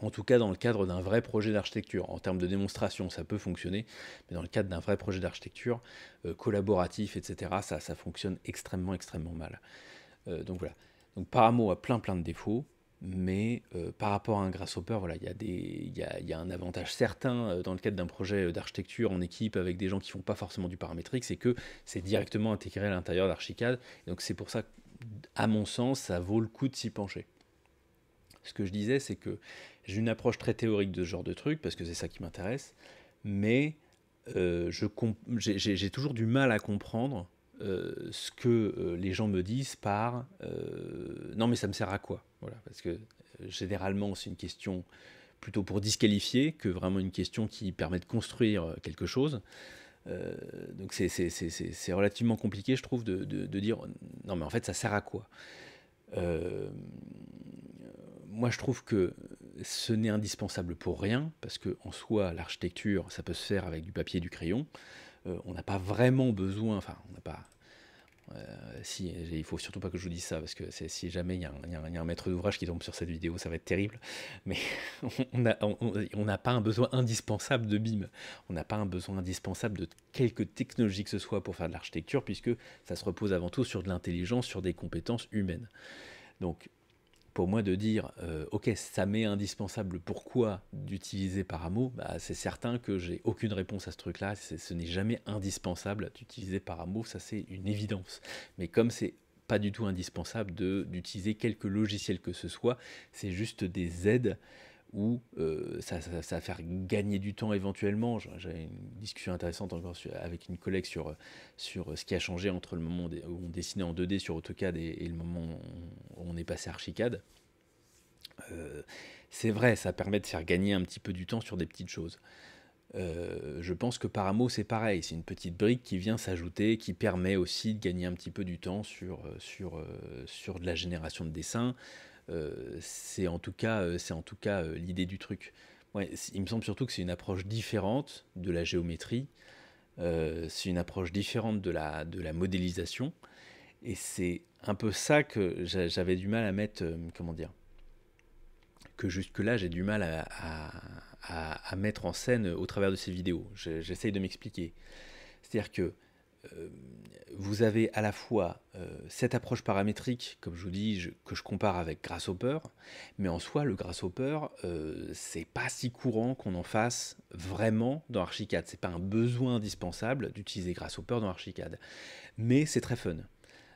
en tout cas dans le cadre d'un vrai projet d'architecture. En termes de démonstration, ça peut fonctionner, mais dans le cadre d'un vrai projet d'architecture euh, collaboratif, etc., ça, fonctionne extrêmement, extrêmement mal. Euh, donc voilà. Donc Paramo a plein, plein de défauts, mais euh, par rapport à un Grasshopper, voilà, il y, a un avantage certain dans le cadre d'un projet d'architecture en équipe avec des gens qui ne font pas forcément du paramétrique, c'est que c'est directement intégré à l'intérieur d'Archicad. Donc c'est pour ça, à mon sens, ça vaut le coup de s'y pencher. Ce que je disais, c'est que j'ai une approche très théorique de ce genre de truc, parce que c'est ça qui m'intéresse, mais euh, j'ai toujours du mal à comprendre euh, ce que euh, les gens me disent par euh, non mais ça me sert à quoi voilà parce que généralement c'est une question plutôt pour disqualifier que vraiment une question qui permet de construire quelque chose donc c'est relativement compliqué je trouve de, de, de, dire non mais en fait ça sert à quoi moi je trouve que ce n'est indispensable pour rien, parce que en soi, l'architecture, ça peut se faire avec du papier et du crayon. Euh, on n'a pas vraiment besoin, enfin, on n'a pas. Euh, si, il faut surtout pas que je vous dise ça, parce que si jamais il y, a un maître d'ouvrage qui tombe sur cette vidéo, ça va être terrible. Mais (laughs) on n'a pas un besoin indispensable de BIM. On n'a pas un besoin indispensable de quelque technologie que ce soit pour faire de l'architecture, puisque ça se repose avant tout sur de l'intelligence, sur des compétences humaines. Donc, pour moi de dire euh, ok ça m'est indispensable pourquoi d'utiliser Paramo bah, c'est certain que j'ai aucune réponse à ce truc là ce n'est jamais indispensable d'utiliser Paramo ça c'est une évidence mais comme c'est pas du tout indispensable d'utiliser quelques logiciels que ce soit c'est juste des aides où euh, ça, va faire gagner du temps éventuellement. J'avais une discussion intéressante encore avec une collègue sur, sur ce qui a changé entre le moment où on dessinait en 2D sur AutoCAD et, le moment où on est passé à Archicad. Euh, c'est vrai, ça permet de faire gagner un petit peu du temps sur des petites choses. Euh, je pense que Paramo, c'est pareil. C'est une petite brique qui vient s'ajouter, qui permet aussi de gagner un petit peu du temps sur, sur, sur de la génération de dessins, euh, c'est en tout cas, euh, c'est en tout cas euh, l'idée du truc. il me semble surtout que c'est une approche différente de la géométrie, c'est une approche différente de la, de la modélisation, et c'est un peu ça que j'avais du mal à mettre, comment dire, que jusque-là j'ai du mal à, à, mettre en scène au travers de ces vidéos. J'essaye de m'expliquer. C'est-à-dire que euh, vous avez à la fois euh, cette approche paramétrique, comme je vous dis, que je compare avec Grasshopper, mais en soi, le Grasshopper, euh, c'est pas si courant qu'on en fasse vraiment dans Archicad. C'est pas un besoin indispensable d'utiliser Grasshopper dans Archicad, mais c'est très fun.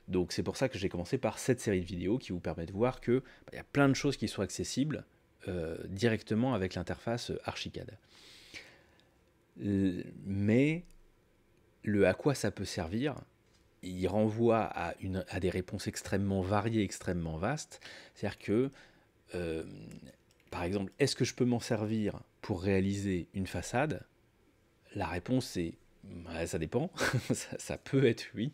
Donc c'est pour ça que j'ai commencé par cette série de vidéos qui vous permet de voir que bah, il y a plein de choses qui sont accessibles directement avec l'interface Archicad. Mais le à quoi ça peut servir, il renvoie à, des réponses extrêmement variées, extrêmement vastes. C'est-à-dire que, euh, par exemple, est-ce que je peux m'en servir pour réaliser une façade La réponse est bah, ça dépend, (laughs) ça peut être oui.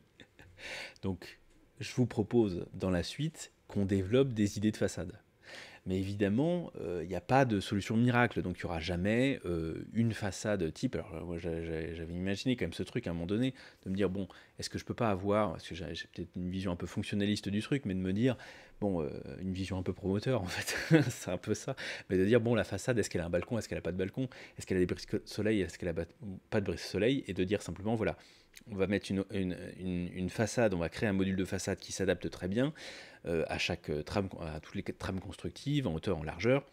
Donc, je vous propose dans la suite qu'on développe des idées de façade. Mais évidemment, il euh, n'y a pas de solution miracle, donc il n'y aura jamais euh, une façade type. Alors moi j'avais imaginé quand même ce truc à un moment donné, de me dire, bon, est-ce que je peux pas avoir, parce que j'ai peut-être une vision un peu fonctionnaliste du truc, mais de me dire, bon, euh, une vision un peu promoteur en fait, (laughs) c'est un peu ça, mais de dire, bon, la façade, est-ce qu'elle a un balcon, est-ce qu'elle n'a pas de balcon, est-ce qu'elle a des brises soleil, est-ce qu'elle n'a pas de brise soleil, et de dire simplement, voilà, on va mettre une, façade, on va créer un module de façade qui s'adapte très bien euh, à chaque euh, trame, à toutes les trames constructives, en hauteur, en largeur,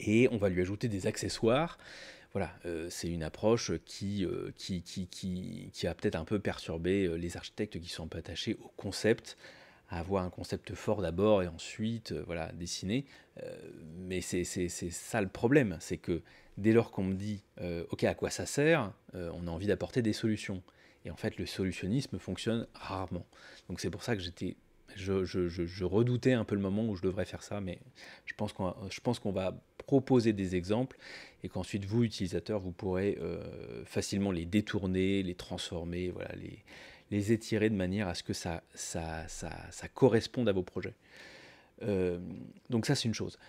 et on va lui ajouter des accessoires. Voilà, euh, c'est une approche qui, qui, qui, qui, a peut-être un peu perturbé les architectes qui sont un peu attachés au concept, à avoir un concept fort d'abord et ensuite voilà, dessiner. mais c'est ça le problème, c'est que dès lors qu'on me dit euh, OK, à quoi ça sert euh, on a envie d'apporter des solutions. Et en fait, le solutionnisme fonctionne rarement. Donc c'est pour ça que j'étais, je, redoutais un peu le moment où je devrais faire ça, mais je pense qu'on, va proposer des exemples et qu'ensuite vous, utilisateurs, vous pourrez euh, facilement les détourner, les transformer, voilà, les, étirer de manière à ce que ça corresponde à vos projets. donc ça, c'est une chose.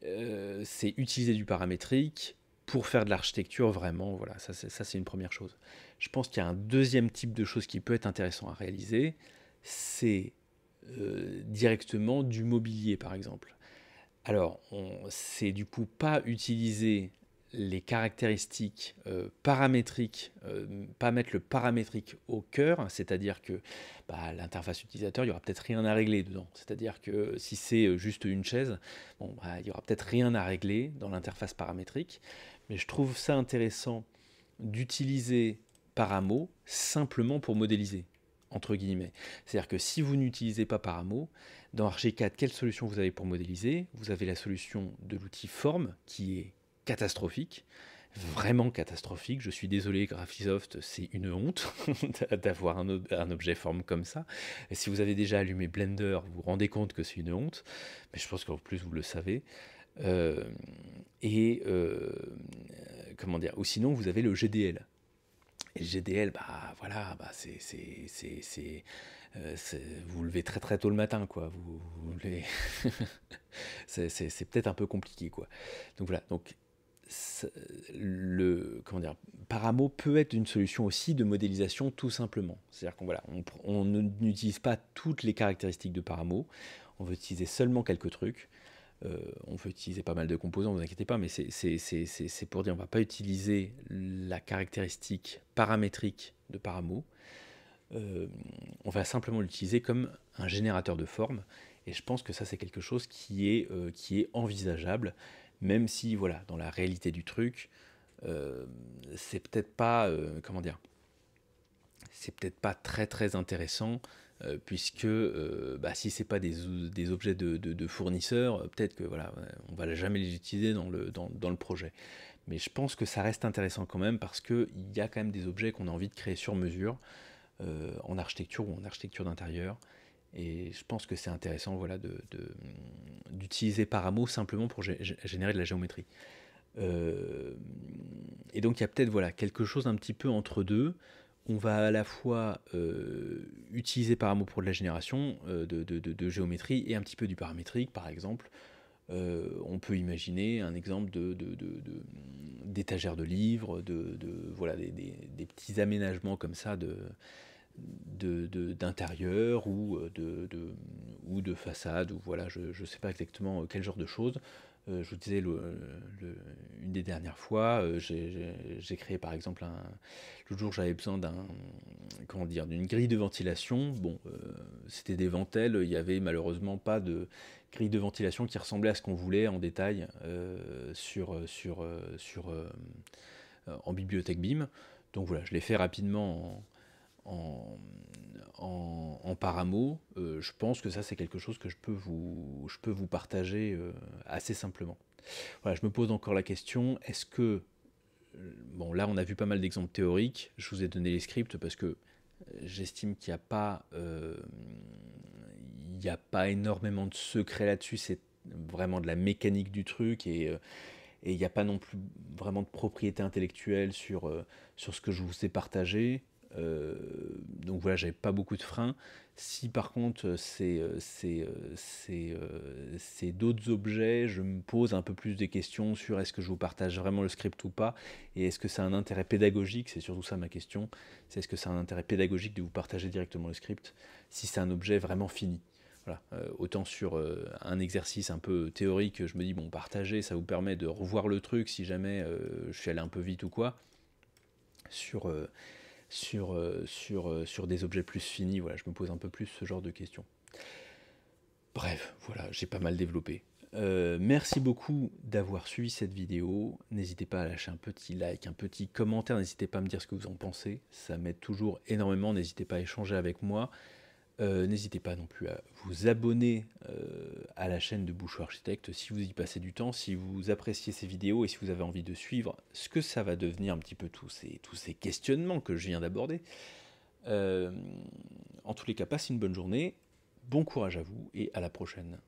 c'est utiliser du paramétrique, pour faire de l'architecture vraiment. Voilà, ça c'est une première chose. Je pense qu'il y a un deuxième type de choses qui peut être intéressant à réaliser, c'est euh, directement du mobilier par exemple. Alors, c'est du coup pas utiliser les caractéristiques euh, paramétriques, euh, pas mettre le paramétrique au cœur, c'est-à-dire que bah, l'interface utilisateur, il n'y aura peut-être rien à régler dedans. C'est-à-dire que si c'est juste une chaise, bon, bah, il n'y aura peut-être rien à régler dans l'interface paramétrique. Mais je trouve ça intéressant d'utiliser Paramo simplement pour modéliser, entre guillemets. C'est-à-dire que si vous n'utilisez pas Paramo, dans ArchiCAD, 4 quelle solution vous avez pour modéliser Vous avez la solution de l'outil Form, qui est catastrophique, vraiment catastrophique. Je suis désolé, Graphisoft, c'est une honte (laughs) d'avoir un, objet forme comme ça. Et si vous avez déjà allumé Blender, vous vous rendez compte que c'est une honte, mais je pense qu'en plus vous le savez. Euh, et euh, comment dire Ou sinon, vous avez le GDL. Et le GDL, bah voilà, bah, c'est, euh, c'est, vous levez très très tôt le matin, quoi. Vous, (laughs) c'est, peut-être un peu compliqué, quoi. Donc voilà. Donc le comment dire, Paramo peut être une solution aussi de modélisation tout simplement. C'est-à-dire qu'on voilà, on, on n'utilise pas toutes les caractéristiques de Paramo. On veut utiliser seulement quelques trucs. Euh, on peut utiliser pas mal de composants, ne vous inquiétez pas, mais c'est pour dire on ne va pas utiliser la caractéristique paramétrique de Paramo. Euh, on va simplement l'utiliser comme un générateur de forme. Et je pense que ça, c'est quelque chose qui est, euh, envisageable, même si, voilà, dans la réalité du truc, c'est peut-être pas, comment dire, c'est peut-être pas très très intéressant euh, puisque euh, bah, si ce si pas des, objets de, fournisseurs, euh, peut-être que voilà, on va jamais les utiliser dans le, dans, le projet. Mais je pense que ça reste intéressant quand même parce qu'il y a quand même des objets qu'on a envie de créer sur mesure en architecture ou en architecture d'intérieur. Et je pense que c'est intéressant voilà, d'utiliser de, d'utiliser Paramo simplement pour générer de la géométrie. et donc il y a peut-être voilà, quelque chose un petit peu entre deux on va à la fois euh, utiliser par amour pour de la génération euh, de, géométrie et un petit peu du paramétrique, par exemple. Euh, on peut imaginer un exemple d'étagères de, livres, de, voilà, des, petits aménagements comme ça d'intérieur ou de, ou de façade, ou voilà, je ne sais pas exactement quel genre de choses. Euh, je vous disais le, une des dernières fois, euh, j'ai créé par exemple un. L'autre jour, j'avais besoin d'un. D'une grille de ventilation. Bon, euh, c'était des ventelles, il n'y avait malheureusement pas de grille de ventilation qui ressemblait à ce qu'on voulait en détail sur en bibliothèque BIM. Donc voilà, je l'ai fait rapidement en en, en, paramo, euh, je pense que ça c'est quelque chose que je peux vous, je peux vous partager euh, assez simplement. Voilà, je me pose encore la question, est-ce que, euh, bon là on a vu pas mal d'exemples théoriques, je vous ai donné les scripts parce que j'estime qu'il n'y a, pas, il y a pas énormément de secret là-dessus, c'est vraiment de la mécanique du truc et il n'y a pas non plus vraiment de propriété intellectuelle sur, sur ce que je vous ai partagé. Euh, donc voilà, j'avais pas beaucoup de freins. Si par contre euh, c'est, euh, c'est, c'est, c'est d'autres objets, je me pose un peu plus des questions sur est-ce que je vous partage vraiment le script ou pas, et est-ce que c'est un intérêt pédagogique, c'est surtout ça ma question, c'est est-ce que c'est un intérêt pédagogique de vous partager directement le script, si c'est un objet vraiment fini. Voilà. autant sur un exercice un peu théorique, je me dis, bon, partager, ça vous permet de revoir le truc si jamais je suis allé un peu vite ou quoi. Sur euh, euh, sur, des objets plus finis. Voilà, je me pose un peu plus ce genre de questions. Bref, voilà, j'ai pas mal développé. Euh, merci beaucoup d'avoir suivi cette vidéo. N'hésitez pas à lâcher un petit like, un petit commentaire. N'hésitez pas à me dire ce que vous en pensez. Ça m'aide toujours énormément. N'hésitez pas à échanger avec moi. Euh, n'hésitez pas non plus à vous abonner euh, à la chaîne de Boucho Architecte si vous y passez du temps, si vous appréciez ces vidéos et si vous avez envie de suivre ce que ça va devenir un petit peu tous ces, tous ces questionnements que je viens d'aborder. Euh, en tous les cas, passez une bonne journée, bon courage à vous et à la prochaine.